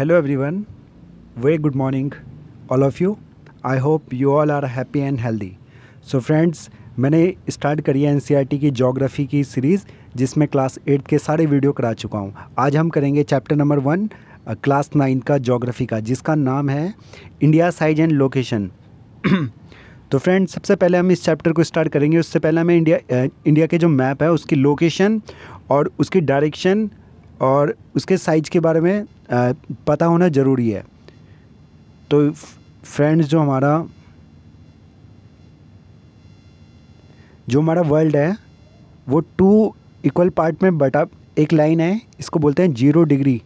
every everyone way good morning all of you I hope you all are happy and healthy so friends मैंने start करी है N e की geography की series जिसमें class eight के सारे video करा चुका हूँ आज हम करेंगे chapter number one class nine का जोग्राफ़ी का जिसका नाम है इंडिया साइज एंड लोकेशन तो फ्रेंड्स सबसे पहले हम इस चैप्टर को स्टार्ट करेंगे उससे पहले हमें इंडिया इंडिया के जो मैप है उसकी लोकेशन और उसकी डायरेक्शन और उसके साइज़ के बारे में पता होना ज़रूरी है तो फ्रेंड्स जो हमारा जो हमारा वर्ल्ड है वो टू इक्वल पार्ट में बटा एक लाइन है इसको बोलते हैं zero degree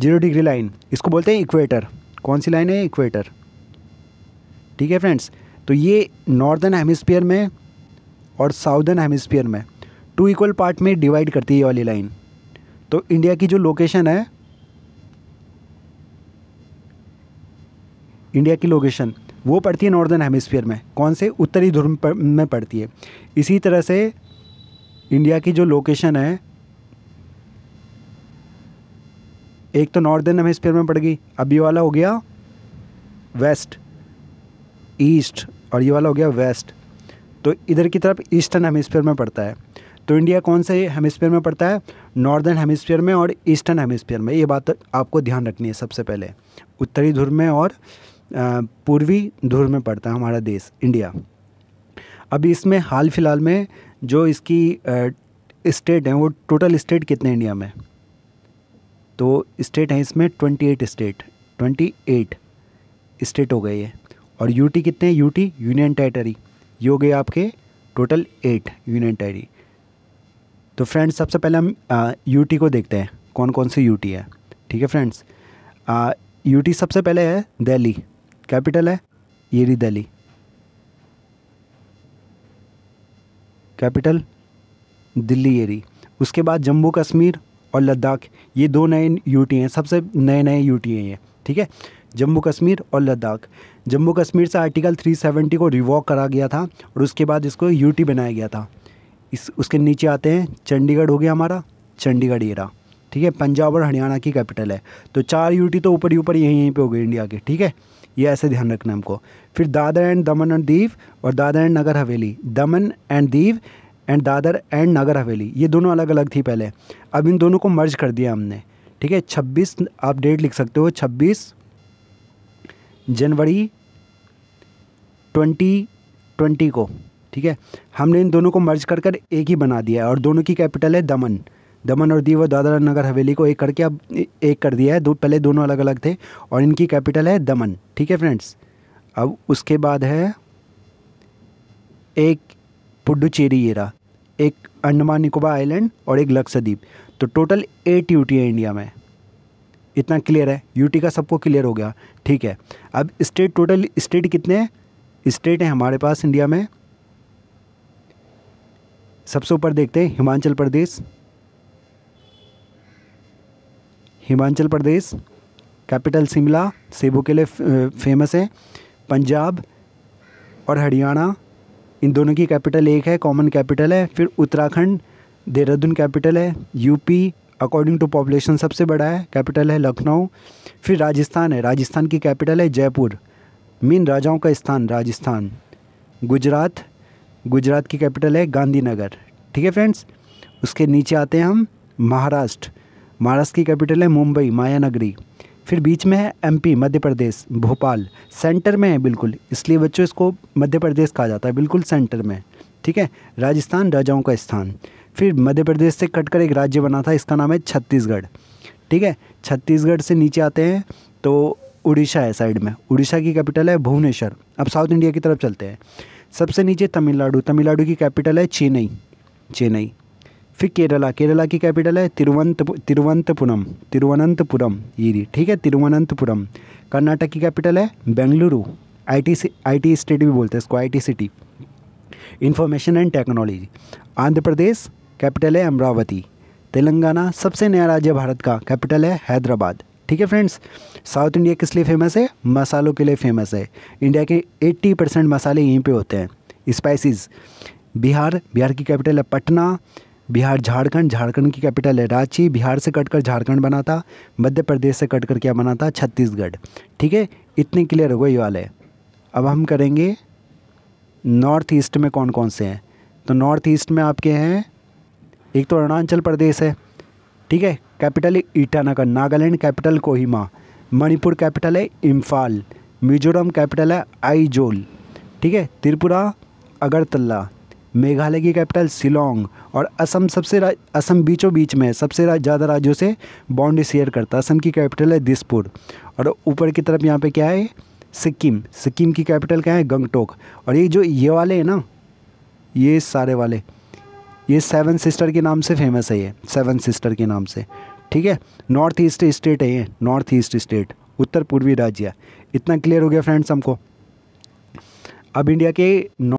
zero degree line इसको बोलते हैं इक्वेटर कौन सी लाइन है इक्वेटर ठीक है फ्रेंड्स तो ये नॉर्दर्न हेमिस्फीयर में और साउदर्न हेमिस्फीयर में टू इक्वल पार्ट में डिवाइड करती है ये वाली लाइन तो इंडिया की जो लोकेशन है इंडिया की लोकेशन वो पड़ती है नॉर्दर्न हेमिस्फीयर में कौन से उत्तरी ध्रुव में पड़ती है इसी तरह से इंडिया की जो लोकेशन है एक तो नॉर्दर्न हेमिस्फीयर में पड़ गई अब ये वाला हो गया वेस्ट ईस्ट और ये वाला हो गया वेस्ट तो इधर की तरफ ईस्टर्न हेमिस्फीयर में पड़ता है तो इंडिया कौन से हेमिसफेयर में पड़ता है नॉर्दर्न हेमिस्फेयर में और ईस्टर्न हेमिसफेयर में ये बात तो आपको ध्यान रखनी है सबसे पहले उत्तरी ध्रुव में और पूर्वी ध्रुव में पड़ता है हमारा देश इंडिया अब इसमें हाल फिलहाल में जो इसकी स्टेट हैं वो टोटल स्टेट कितने इंडिया में तो स्टेट हैं इसमें twenty eight state twenty eight state हो गई है और यूटी कितने हैं यूटी यूनियन टेरेटरी ये हो गए आपके टोटल एट यूनियन टेरिटरी तो फ्रेंड्स सबसे पहले हम यू को देखते हैं कौन कौन सी यू है ठीक है फ्रेंड्स यू सबसे पहले है दिल्ली कैपिटल है ये रही दिल्ली कैपिटल दिल्ली एरी उसके बाद जम्मू कश्मीर और लद्दाख ये दो नए यूटी हैं सबसे नए नए यूटी हैं ये ठीक है जम्मू कश्मीर और लद्दाख जम्मू कश्मीर से आर्टिकल 370 को रिवॉक करा गया था और उसके बाद इसको यूटी बनाया गया था इस उसके नीचे आते हैं चंडीगढ़ हो गया हमारा चंडीगढ़ एरा ठीक है पंजाब और हरियाणा की कैपिटल है तो चार यूटी तो ऊपर ही ऊपर यहीं यहीं पे हो गई इंडिया के ठीक है ये ऐसे ध्यान रखना है हमको फिर दादर एंड दमन एंड दीव और Dadra and Nagar Haveli Daman and Diu and Dadra and Nagar Haveli ये दोनों अलग अलग थी पहले अब इन दोनों को मर्ज कर दिया हमने ठीक है छब्बीस आप डेट लिख सकते हो छब्बीस जनवरी ट्वेंटी ट्वेंटी को ठीक है हमने इन दोनों को मर्ज कर कर एक ही बना दिया है और दोनों की कैपिटल है दमन दमन और दीव और दादरा नगर हवेली को एक करके अब एक कर दिया है दो पहले दोनों अलग अलग थे और इनकी कैपिटल है दमन ठीक है फ्रेंड्स अब उसके बाद है एक पुडुचेरी एरा एक अंडमान निकोबार आइलैंड और एक लक्षद्वीप तो टोटल एट यूटी है इंडिया में इतना क्लियर है यूटी का सबको क्लियर हो गया ठीक है अब स्टेट टोटल स्टेट कितने हैं स्टेट हैं हमारे पास इंडिया में सबसे ऊपर देखते हैं हिमाचल प्रदेश हिमाचल प्रदेश कैपिटल शिमला सेबों के लिए फेमस है पंजाब और हरियाणा इन दोनों की कैपिटल एक है कॉमन कैपिटल है फिर उत्तराखंड देहरादून कैपिटल है यूपी अकॉर्डिंग टू पॉपुलेशन सबसे बड़ा है कैपिटल है लखनऊ फिर राजस्थान है राजस्थान की कैपिटल है जयपुर मीन राजाओं का स्थान राजस्थान गुजरात गुजरात की कैपिटल है गांधीनगर ठीक है फ्रेंड्स उसके नीचे आते हैं हम महाराष्ट्र महाराष्ट्र की कैपिटल है मुंबई माया नगरी फिर बीच में है एमपी मध्य प्रदेश भोपाल सेंटर में है बिल्कुल इसलिए बच्चों इसको मध्य प्रदेश कहा जाता है बिल्कुल सेंटर में ठीक है राजस्थान राजाओं का स्थान फिर मध्य प्रदेश से कटकर एक राज्य बना था इसका नाम है छत्तीसगढ़ ठीक है छत्तीसगढ़ से नीचे आते हैं तो उड़ीसा है साइड में उड़ीसा की कैपिटल है भुवनेश्वर अब साउथ इंडिया की तरफ चलते हैं सबसे नीचे तमिलनाडु तमिलनाडु की कैपिटल है चेन्नई चेन्नई फिर केरला केरला की कैपिटल है तिरुवंत तिरुवंतपुरम तिरुवनंतपुरम ये ठीक है तिरुवनंतपुरम कर्नाटक की कैपिटल है बेंगलुरु आईटी टी स्टेट भी बोलते हैं इसको IT city information and technology Andhra Pradesh capital है अमरावती तेलंगाना सबसे नया राज्य भारत का कैपिटल है हैदराबाद ठीक है फ्रेंड्स साउथ इंडिया किस लिए फेमस है मसालों के लिए फेमस है इंडिया के 80 परसेंट मसाले यहीं पे होते हैं स्पाइसेस बिहार बिहार की कैपिटल है पटना बिहार झारखंड झारखंड की कैपिटल है रांची बिहार से कटकर झारखंड बना था मध्य प्रदेश से कटकर क्या बना था छत्तीसगढ़ ठीक है इतने क्लियर हो गए ये वाले अब हम करेंगे नॉर्थ ईस्ट में कौन कौन से हैं तो नॉर्थ ईस्ट में आपके हैं एक तो अरुणाचल प्रदेश है ठीक है capital Itanagar Nagaland capital Kohima Manipur capital है इम्फाल मिजोरम कैपिटल है आईजोल ठीक है त्रिपुरा अगरतला मेघालय की कैपिटल शिलोंग और असम सबसे असम बीचों बीच में सबसे ज़्यादा राज्यों से बाउंड्री शेयर करता है असम की कैपिटल है दिसपुर और ऊपर की तरफ यहाँ पे क्या है सिक्किम सिक्किम की कैपिटल क्या है गंगटोक और ये जो ये वाले हैं ना ये सारे वाले ये सेवन सिस्टर के नाम से फेमस है ये सेवन सिस्टर के नाम से ठीक है नॉर्थ ईस्ट स्टेट है ये नॉर्थ ईस्ट स्टेट उत्तर पूर्वी राज्य इतना क्लियर हो गया फ्रेंड्स हमको अब इंडिया के